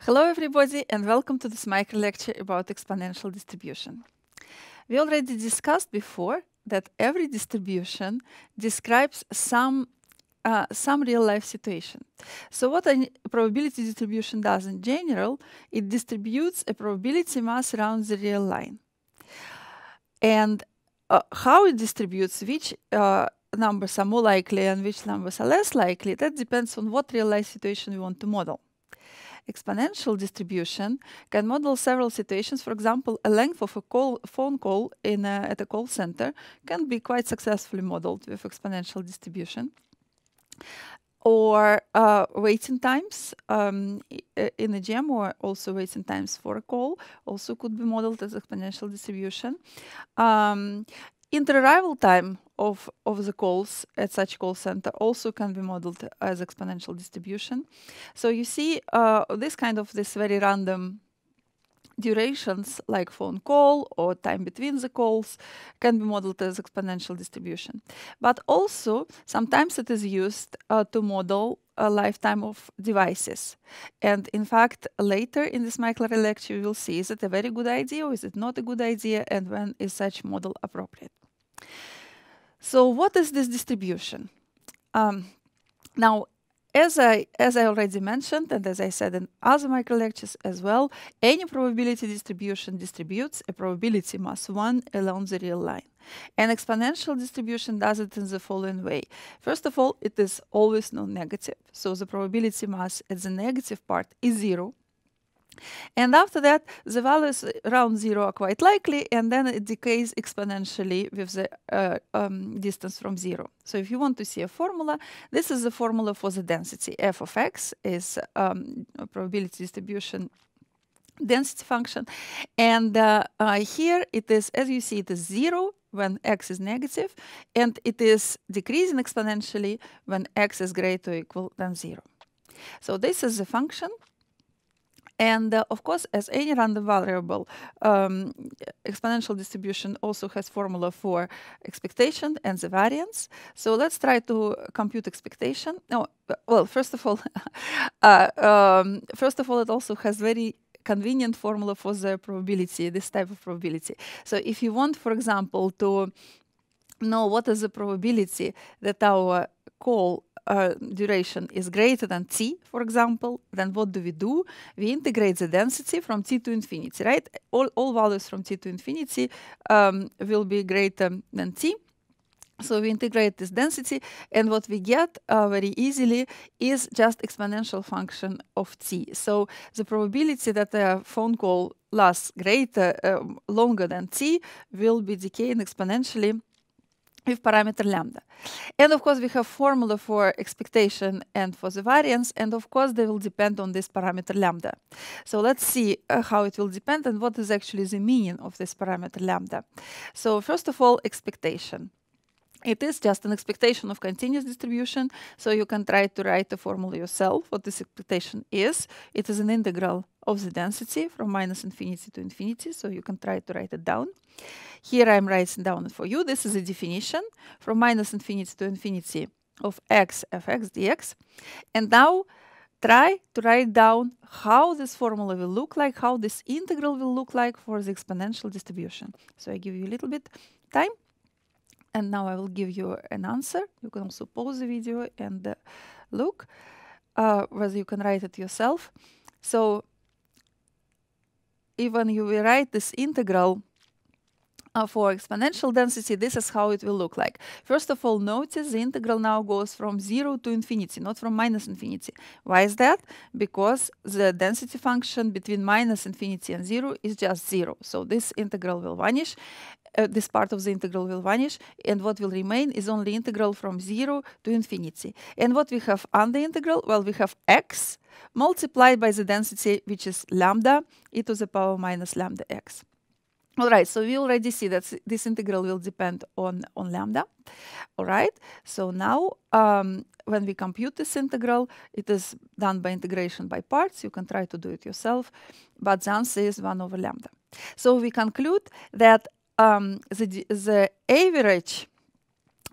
Hello everybody and welcome to this micro lecture about exponential distribution. We already discussed before that every distribution describes some uh, some real life situation. So what a probability distribution does in general, it distributes a probability mass around the real line. And uh, how it distributes which uh, numbers are more likely and which numbers are less likely, that depends on what real life situation we want to model exponential distribution can model several situations. For example, a length of a call, phone call in a, at a call center can be quite successfully modeled with exponential distribution or uh, waiting times um, in a gym or also waiting times for a call also could be modeled as exponential distribution. Um, Inter-arrival time of, of the calls at such call center also can be modeled as exponential distribution. So you see uh, this kind of this very random durations like phone call or time between the calls can be modeled as exponential distribution. But also sometimes it is used uh, to model a lifetime of devices. And in fact, later in this McLaren lecture, you will see is it a very good idea or is it not a good idea and when is such model appropriate. So what is this distribution? Um, now, as I, as I already mentioned, and as I said in other micro lectures as well, any probability distribution distributes a probability mass 1 along the real line. An exponential distribution does it in the following way. First of all, it is always non-negative, so the probability mass at the negative part is 0, and after that, the values around zero are quite likely, and then it decays exponentially with the uh, um, distance from zero. So if you want to see a formula, this is the formula for the density. f of x is um, a probability distribution density function. And uh, uh, here it is, as you see, it is zero when x is negative, and it is decreasing exponentially when x is greater or equal than zero. So this is the function and uh, of course, as any random variable, um, exponential distribution also has formula for expectation and the variance. So let's try to compute expectation. No, well, first of all, uh, um, first of all, it also has very convenient formula for the probability, this type of probability. So if you want, for example, to know what is the probability that our call uh, duration is greater than t, for example, then what do we do? We integrate the density from t to infinity, right? All, all values from t to infinity um, will be greater than t. So we integrate this density, and what we get uh, very easily is just exponential function of t. So the probability that a phone call lasts greater, uh, longer than t will be decaying exponentially with parameter lambda. And of course, we have formula for expectation and for the variance, and of course, they will depend on this parameter lambda. So let's see uh, how it will depend and what is actually the meaning of this parameter lambda. So first of all, expectation. It is just an expectation of continuous distribution, so you can try to write the formula yourself, what this expectation is. It is an integral of the density from minus infinity to infinity, so you can try to write it down. Here I'm writing down for you, this is a definition from minus infinity to infinity of x fx dx. And now try to write down how this formula will look like, how this integral will look like for the exponential distribution. So I give you a little bit time. And now I will give you an answer. You can also pause the video and uh, look uh, whether you can write it yourself. So even you will write this integral uh, for exponential density, this is how it will look like. First of all, notice the integral now goes from 0 to infinity, not from minus infinity. Why is that? Because the density function between minus infinity and 0 is just 0. So this integral will vanish. Uh, this part of the integral will vanish and what will remain is only integral from 0 to infinity. And what we have on the integral? Well, we have x multiplied by the density, which is lambda e to the power minus lambda x. All right, so we already see that this integral will depend on, on lambda. All right, so now um, when we compute this integral, it is done by integration by parts. You can try to do it yourself, but the answer is 1 over lambda. So we conclude that um, the, the average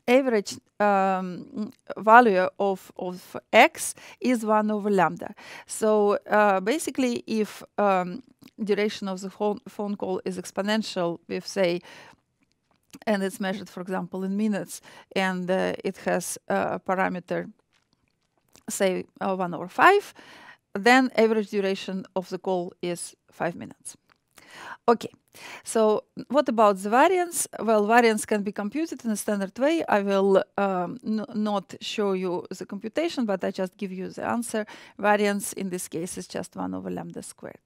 average um, value of, of x is 1 over lambda. So uh, basically, if um, duration of the phone, call is exponential with, say, and it's measured, for example, in minutes, and uh, it has a parameter, say, uh, 1 over 5, then average duration of the call is 5 minutes. Okay, so what about the variance? Well, variance can be computed in a standard way. I will um, not show you the computation, but I just give you the answer. Variance in this case is just 1 over lambda squared.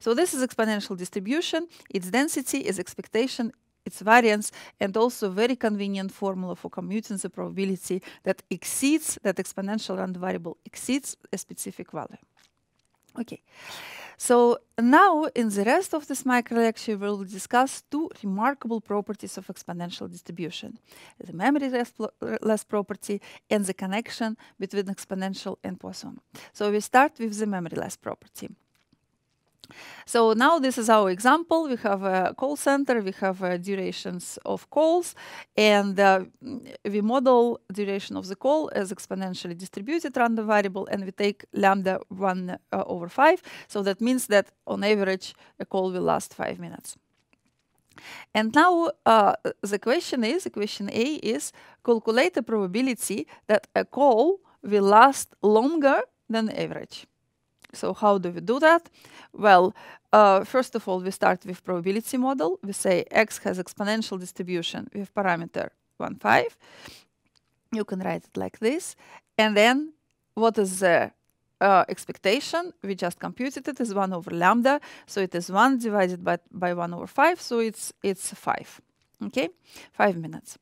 So this is exponential distribution. Its density is expectation its variance and also very convenient formula for commuting the probability that exceeds that exponential random variable exceeds a specific value. Okay, so now in the rest of this micro lecture, we'll discuss two remarkable properties of exponential distribution, the memory-less property and the connection between exponential and Poisson. So we start with the memory-less property. So now this is our example. We have a call center, we have uh, durations of calls, and uh, we model duration of the call as exponentially distributed random variable, and we take lambda 1 uh, over 5. So that means that on average, a call will last 5 minutes. And now uh, the question is, the question A is, calculate the probability that a call will last longer than average. So how do we do that? Well, uh, first of all, we start with probability model. We say x has exponential distribution with parameter 1, 5. You can write it like this. And then what is the uh, expectation? We just computed it is 1 over lambda. So it is 1 divided by, by 1 over 5. So it's, it's 5. Okay, 5 minutes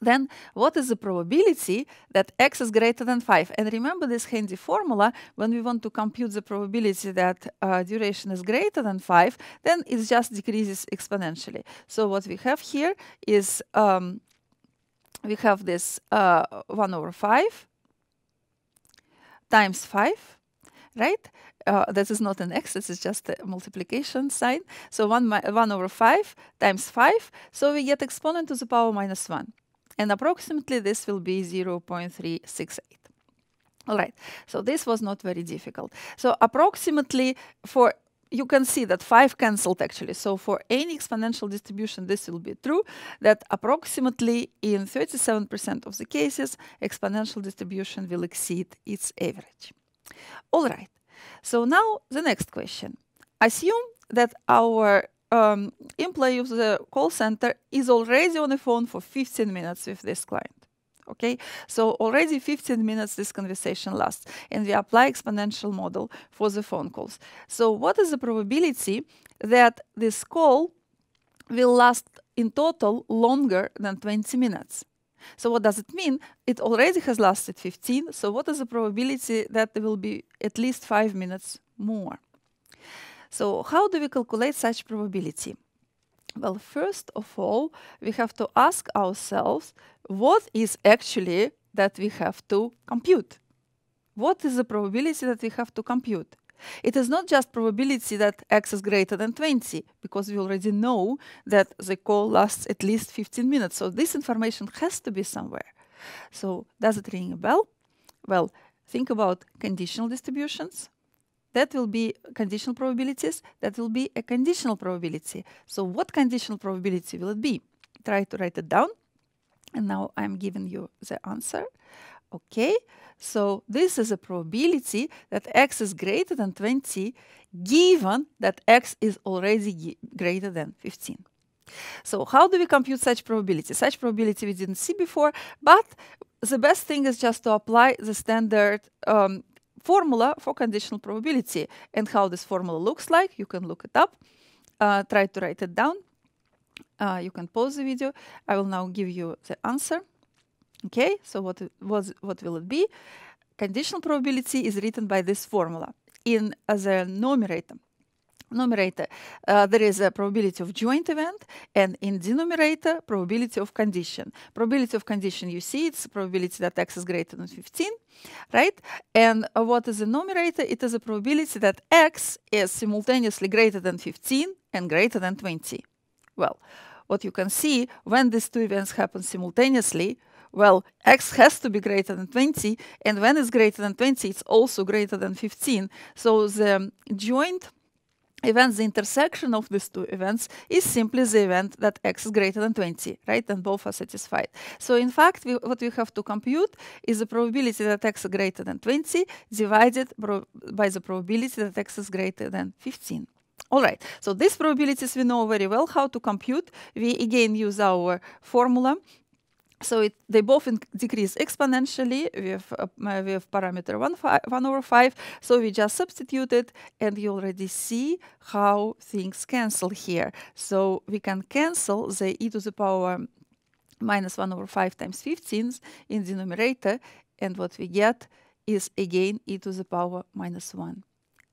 then what is the probability that x is greater than 5? And remember this handy formula, when we want to compute the probability that uh, duration is greater than 5, then it just decreases exponentially. So what we have here is um, we have this uh, 1 over 5 times 5, right? Uh, this is not an x, this is just a multiplication sign. So 1, 1 over 5 times 5. So we get exponent to the power minus 1 and approximately this will be 0.368. All right, so this was not very difficult. So approximately for you can see that 5 cancelled actually. So for any exponential distribution, this will be true, that approximately in 37% of the cases, exponential distribution will exceed its average. All right. So now the next question. Assume that our um, employee of the call center is already on the phone for 15 minutes with this client. Okay, so already 15 minutes this conversation lasts, and we apply exponential model for the phone calls. So what is the probability that this call will last in total longer than 20 minutes? So what does it mean? It already has lasted 15, so what is the probability that there will be at least 5 minutes more? So how do we calculate such probability? Well, first of all, we have to ask ourselves what is actually that we have to compute? What is the probability that we have to compute? It is not just probability that x is greater than 20, because we already know that the call lasts at least 15 minutes. So this information has to be somewhere. So does it ring a bell? Well, think about conditional distributions that will be conditional probabilities, that will be a conditional probability. So what conditional probability will it be? Try to write it down. And now I'm giving you the answer. Okay, so this is a probability that x is greater than 20 given that x is already greater than 15. So how do we compute such probability? Such probability we didn't see before, but the best thing is just to apply the standard um, formula for conditional probability. And how this formula looks like, you can look it up, uh, try to write it down. Uh, you can pause the video. I will now give you the answer. Okay, so what, was, what will it be? Conditional probability is written by this formula in the numerator numerator, uh, there is a probability of joint event, and in denominator, probability of condition. Probability of condition, you see, it's probability that x is greater than 15, right? And uh, what is the numerator? It is a probability that x is simultaneously greater than 15 and greater than 20. Well, what you can see, when these two events happen simultaneously, well, x has to be greater than 20, and when it's greater than 20, it's also greater than 15. So the joint events, the intersection of these two events is simply the event that x is greater than 20, right? And both are satisfied. So in fact, we, what we have to compute is the probability that x is greater than 20 divided by the probability that x is greater than 15. All right, so these probabilities we know very well how to compute. We again use our formula so it, they both decrease exponentially with, uh, with uh, parameter 1, 1 over 5. So we just substitute it, and you already see how things cancel here. So we can cancel the e to the power minus 1 over 5 times 15 in denominator, and what we get is again e to the power minus 1.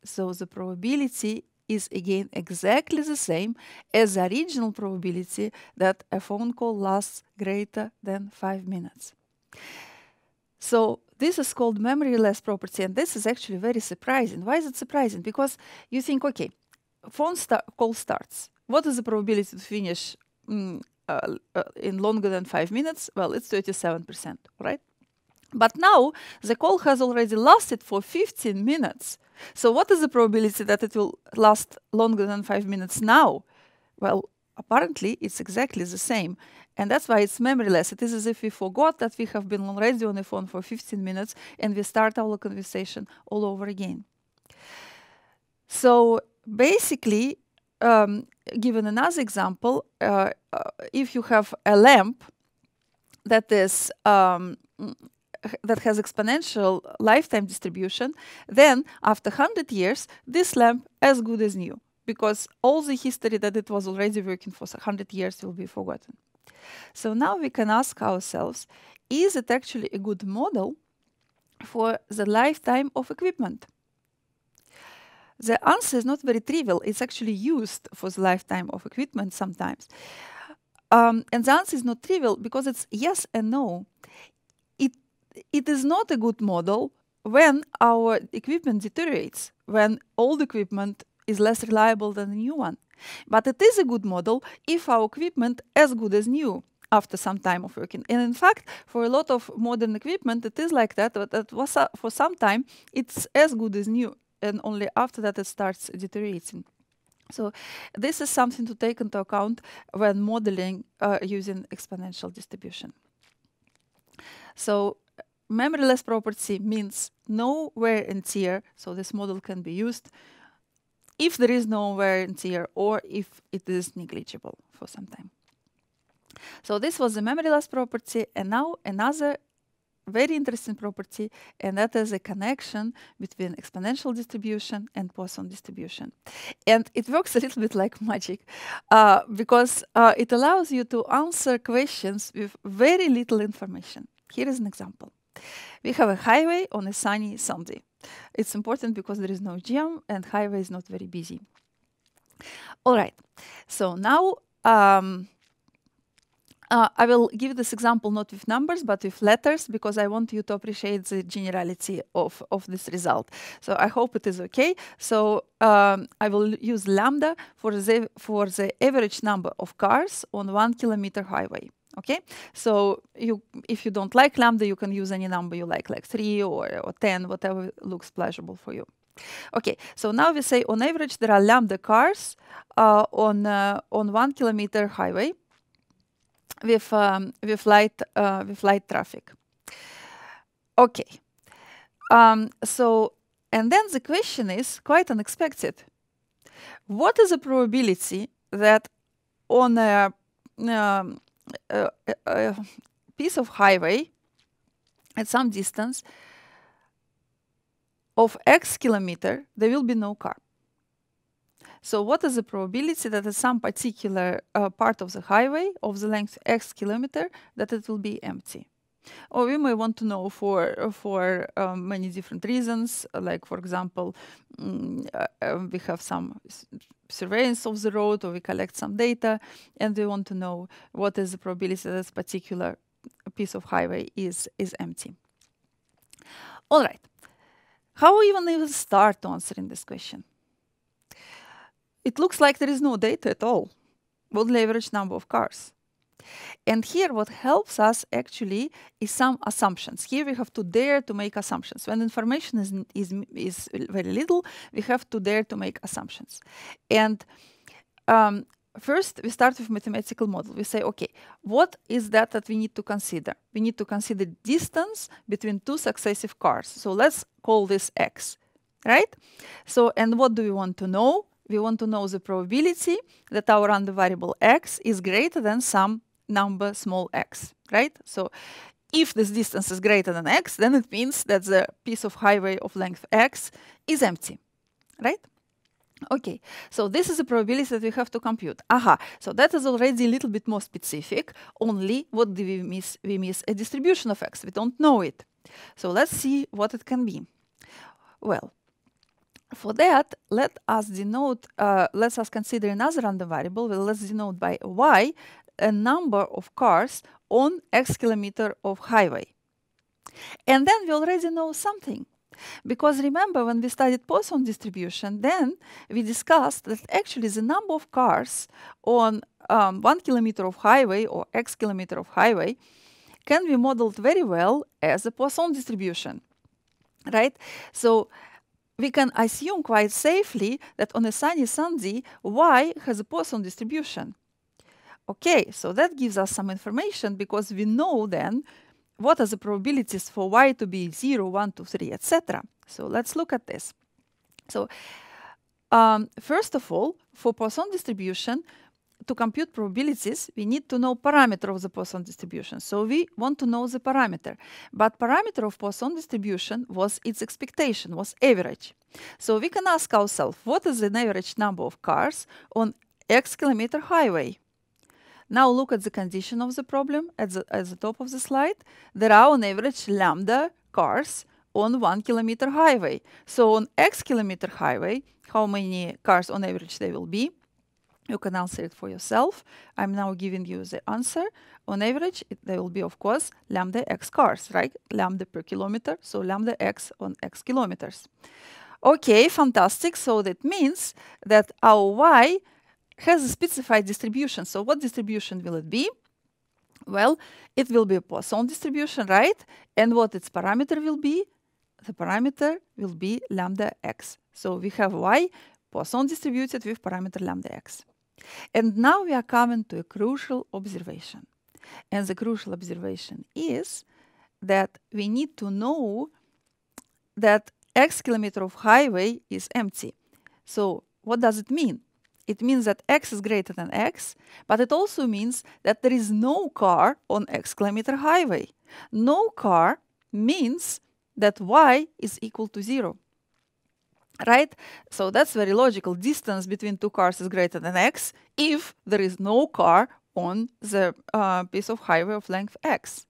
So the probability is again exactly the same as the original probability that a phone call lasts greater than five minutes. So this is called memory-less property, and this is actually very surprising. Why is it surprising? Because you think, okay, phone call starts. What is the probability to finish mm, uh, uh, in longer than five minutes? Well, it's 37%, right? But now the call has already lasted for 15 minutes. So what is the probability that it will last longer than five minutes now? Well, apparently it's exactly the same. And that's why it's memoryless. It is as if we forgot that we have been already on the phone for 15 minutes and we start our conversation all over again. So basically, um, given another example, uh, uh, if you have a lamp that is um, that has exponential lifetime distribution, then after 100 years, this lamp as good as new because all the history that it was already working for 100 years will be forgotten. So now we can ask ourselves, is it actually a good model for the lifetime of equipment? The answer is not very trivial. It's actually used for the lifetime of equipment sometimes. Um, and the answer is not trivial because it's yes and no it is not a good model when our equipment deteriorates, when old equipment is less reliable than the new one. But it is a good model if our equipment as good as new after some time of working. And in fact, for a lot of modern equipment, it is like that. But that was uh, for some time, it's as good as new, and only after that it starts deteriorating. So this is something to take into account when modeling uh, using exponential distribution. So Memoryless property means no wear and tear, so this model can be used if there is no wear and tear or if it is negligible for some time. So this was the memoryless property, and now another very interesting property, and that is a connection between exponential distribution and Poisson distribution. And it works a little bit like magic uh, because uh, it allows you to answer questions with very little information. Here is an example. We have a highway on a sunny Sunday. It's important because there is no jam and highway is not very busy. All right, so now um, uh, I will give this example not with numbers but with letters because I want you to appreciate the generality of, of this result. So I hope it is okay. So um, I will use lambda for the, for the average number of cars on one kilometer highway. Okay, so you, if you don't like lambda, you can use any number you like, like 3 or, or 10, whatever looks pleasurable for you. Okay, so now we say on average there are lambda cars uh, on, uh, on one kilometer highway with, um, with, light, uh, with light traffic. Okay, um, so and then the question is quite unexpected. What is the probability that on a um, a, a piece of highway at some distance of x kilometer, there will be no car. So what is the probability that at some particular uh, part of the highway of the length x kilometer that it will be empty? Or we may want to know for for um, many different reasons, like for example, mm, uh, uh we have some surveillance of the road or we collect some data and we want to know what is the probability that this particular piece of highway is, is empty. All right, how even even start answering this question? It looks like there is no data at all. What average number of cars? And here what helps us actually is some assumptions. Here we have to dare to make assumptions. When information is, is, is very little, we have to dare to make assumptions. And um, first we start with mathematical model. We say, okay, what is that that we need to consider? We need to consider distance between two successive cars. So let's call this x, right? So, and what do we want to know? We want to know the probability that our random variable x is greater than some number small x, right? So if this distance is greater than x, then it means that the piece of highway of length x is empty, right? Okay, so this is a probability that we have to compute. Aha, so that is already a little bit more specific. Only what do we miss? We miss a distribution of x. We don't know it. So let's see what it can be. Well, for that, let us denote, uh, let us consider another random variable. Well, let's denote by y a number of cars on x kilometer of highway. And then we already know something. Because remember, when we studied Poisson distribution, then we discussed that actually the number of cars on um, one kilometer of highway or x kilometer of highway can be modeled very well as a Poisson distribution, right? So we can assume quite safely that on a sunny Sunday, y has a Poisson distribution. Okay, so that gives us some information because we know then what are the probabilities for y to be 0, 1, 2, 3, etc. So let's look at this. So um, first of all, for Poisson distribution, to compute probabilities, we need to know parameter of the Poisson distribution. So we want to know the parameter. But parameter of Poisson distribution was its expectation, was average. So we can ask ourselves, what is the average number of cars on X kilometer highway? Now look at the condition of the problem at the, at the top of the slide. There are on average lambda cars on one kilometer highway. So on x kilometer highway, how many cars on average there will be? You can answer it for yourself. I'm now giving you the answer. On average, it, there will be, of course, lambda x cars, right? Lambda per kilometer, so lambda x on x kilometers. Okay, fantastic. So that means that our y has a specified distribution. So what distribution will it be? Well, it will be a Poisson distribution, right? And what its parameter will be? The parameter will be lambda x. So we have y Poisson distributed with parameter lambda x. And now we are coming to a crucial observation. And the crucial observation is that we need to know that x kilometer of highway is empty. So what does it mean? it means that x is greater than x, but it also means that there is no car on x kilometer highway. No car means that y is equal to zero. Right? So that's very logical. Distance between two cars is greater than x if there is no car on the uh, piece of highway of length x.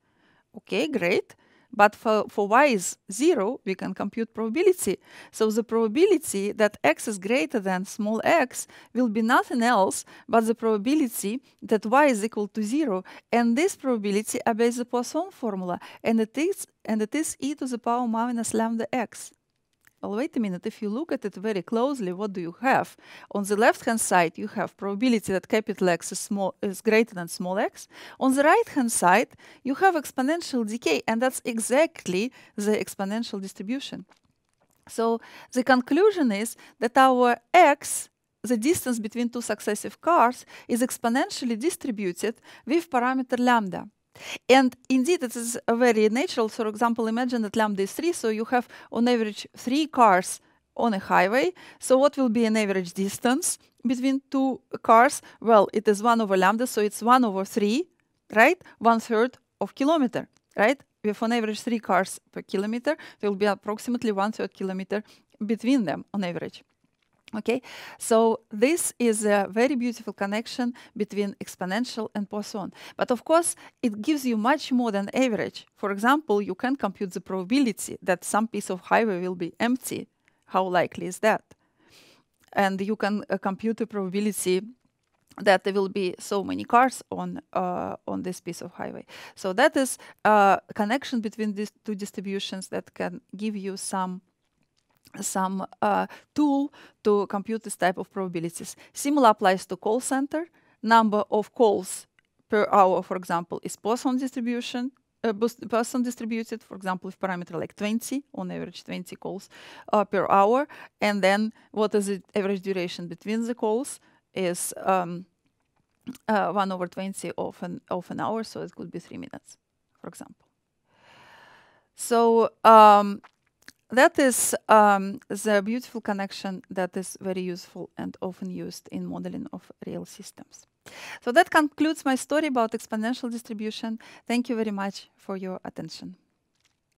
Okay, great. But for, for y is 0, we can compute probability. So the probability that x is greater than small x will be nothing else but the probability that y is equal to 0. And this probability obeys the Poisson formula, and it is, and it is e to the power minus lambda x. Well, wait a minute. If you look at it very closely, what do you have? On the left-hand side, you have probability that capital X is, small, is greater than small x. On the right-hand side, you have exponential decay, and that's exactly the exponential distribution. So the conclusion is that our x the distance between two successive cars is exponentially distributed with parameter lambda. And indeed, it is very natural. So, for example, imagine that lambda is 3, so you have on average three cars on a highway. So what will be an average distance between two cars? Well, it is 1 over lambda, so it's 1 over 3, right? One third of kilometer, right? have on average three cars per kilometer, there will be approximately one third kilometer between them on average. Okay, so this is a very beautiful connection between exponential and Poisson. But of course, it gives you much more than average. For example, you can compute the probability that some piece of highway will be empty. How likely is that? And you can uh, compute the probability that there will be so many cars on uh, on this piece of highway. So that is a uh, connection between these two distributions that can give you some some uh, tool to compute this type of probabilities. Similar applies to call center. Number of calls per hour, for example, is Poisson distribution, uh, Poisson distributed, for example, if parameter like 20, on average 20 calls uh, per hour, and then what is the average duration between the calls is um, uh, 1 over 20 of an, of an hour, so it could be 3 minutes, for example. So um, that is um, the beautiful connection that is very useful and often used in modeling of real systems. So that concludes my story about exponential distribution. Thank you very much for your attention.